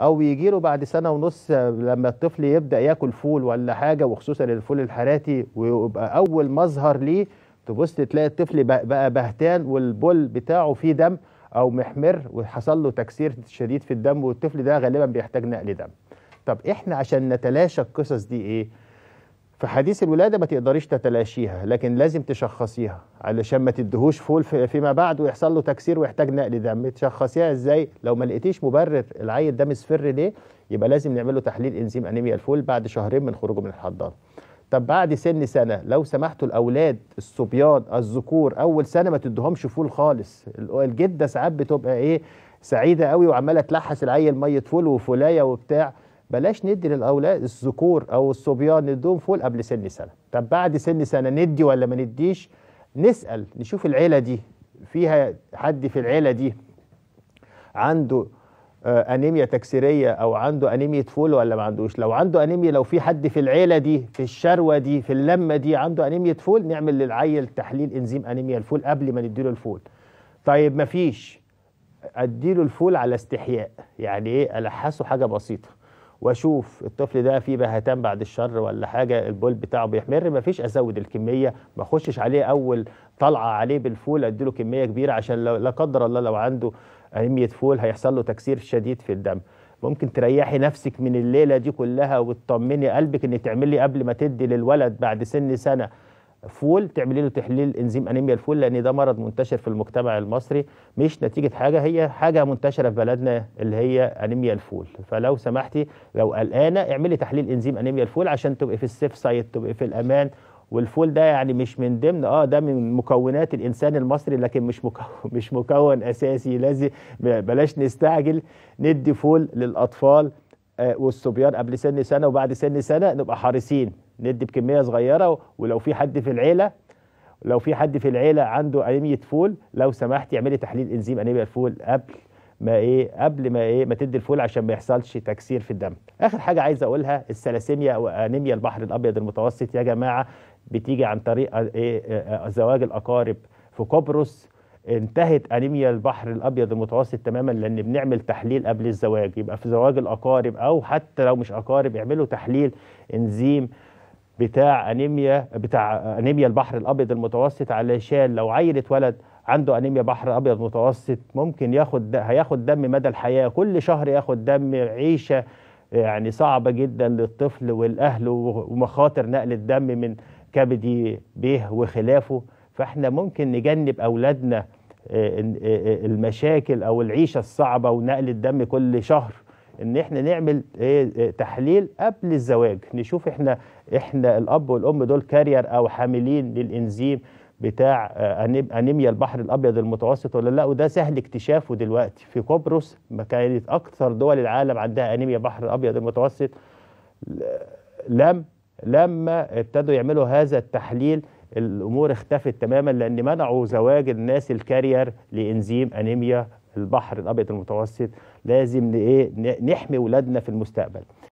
او يجي له بعد سنه ونص لما الطفل يبدا ياكل فول ولا حاجه وخصوصا الفول الحراتي ويبقى اول مظهر ليه تبص تلاقي الطفل بقى بهتان والبول بتاعه فيه دم او محمر وحصل له تكسير شديد في الدم والطفل ده غالبا بيحتاج نقل دم طب احنا عشان نتلاشى القصص دي ايه فحديث الولادة ما تقدريش تتلاشيها لكن لازم تشخصيها علشان ما تدهوش فول فيما بعد ويحصل له تكسير ويحتاج نقل دم تشخصيها ازاي لو ما لقيتيش مبرر العيل ده مصفر ليه يبقى لازم نعمل له تحليل انزيم انيميا الفول بعد شهرين من خروجه من الحضانة طب بعد سن سنة لو سمحتوا الأولاد الصبيان الذكور أول سنة ما تدهمش فول خالص الجدة ساعات بتبقى إيه سعيدة قوي وعمالة تلحس العيل مية فول وفولاية وبتاع بلاش ندي للاولاد الذكور او الصبيان نديهم فول قبل سن سنه طب بعد سن سنه ندي ولا ما نديش نسال نشوف العيله دي فيها حد في العيله دي عنده آه انيميا تكسيريه او عنده انيميا فول ولا ما عندوش لو عنده انيميا لو في حد في العيله دي في الشروه دي في اللمه دي عنده انيميا فول نعمل للعيل تحليل انزيم انيميا الفول قبل ما نديله الفول طيب ما فيش اديله الفول على استحياء يعني ايه الحسه حاجه بسيطه واشوف الطفل ده فيه بهتان بعد الشر ولا حاجه البول بتاعه بيحمر مفيش ازود الكميه ما اخشش عليه اول طلعه عليه بالفول اديله كميه كبيره عشان لا قدر الله لو عنده انيميه فول هيحصل له تكسير شديد في الدم ممكن تريحي نفسك من الليله دي كلها وتطمني قلبك ان تعملي قبل ما تدي للولد بعد سن سنه فول تعملي له تحليل انزيم انيميا الفول لان ده مرض منتشر في المجتمع المصري مش نتيجه حاجه هي حاجه منتشره في بلدنا اللي هي انيميا الفول فلو سمحتي لو قلقانه اعملي تحليل انزيم انيميا الفول عشان تبقي في السيف سايد تبقي في الامان والفول ده يعني مش من ضمن اه ده من مكونات الانسان المصري لكن مش مكون مش مكون اساسي لازم بلاش نستعجل ندي فول للاطفال آه، والصبيان قبل سن سنه وبعد سن سنه نبقى حريصين ندي بكميه صغيره ولو في حد في العيله لو في حد في العيله عنده انيميه فول لو سمحت اعملي تحليل انزيم انيميا الفول قبل ما ايه قبل ما ايه ما تدي الفول عشان ما يحصلش تكسير في الدم اخر حاجه عايز اقولها السلاسيميا او انيميا البحر الابيض المتوسط يا جماعه بتيجي عن طريق ايه آه، آه، زواج الاقارب في قبرص انتهت انيميا البحر الابيض المتوسط تماما لان بنعمل تحليل قبل الزواج يبقى في زواج الاقارب او حتى لو مش اقارب اعملوا تحليل انزيم بتاع انيميا بتاع انيميا البحر الابيض المتوسط علشان لو عيله ولد عنده انيميا بحر ابيض متوسط ممكن ياخد هياخد دم مدى الحياه كل شهر ياخد دم عيشه يعني صعبه جدا للطفل والاهل ومخاطر نقل الدم من كبدي به وخلافه فاحنا ممكن نجنب اولادنا آه، آه، آه، المشاكل او العيشه الصعبه ونقل الدم كل شهر ان احنا نعمل ايه، ايه، تحليل قبل الزواج نشوف احنا احنا الاب والام دول كارير او حاملين للانزيم بتاع آه، انيميا البحر الابيض المتوسط ولا لا وده سهل اكتشافه دلوقتي في قبرص ما كانت اكثر دول العالم عندها انيميا بحر الابيض المتوسط لم لما ابتدوا يعملوا هذا التحليل الامور اختفت تماما لان منعوا زواج الناس الكارير لانزيم انيميا البحر الابيض المتوسط لازم إيه، نحمي اولادنا في المستقبل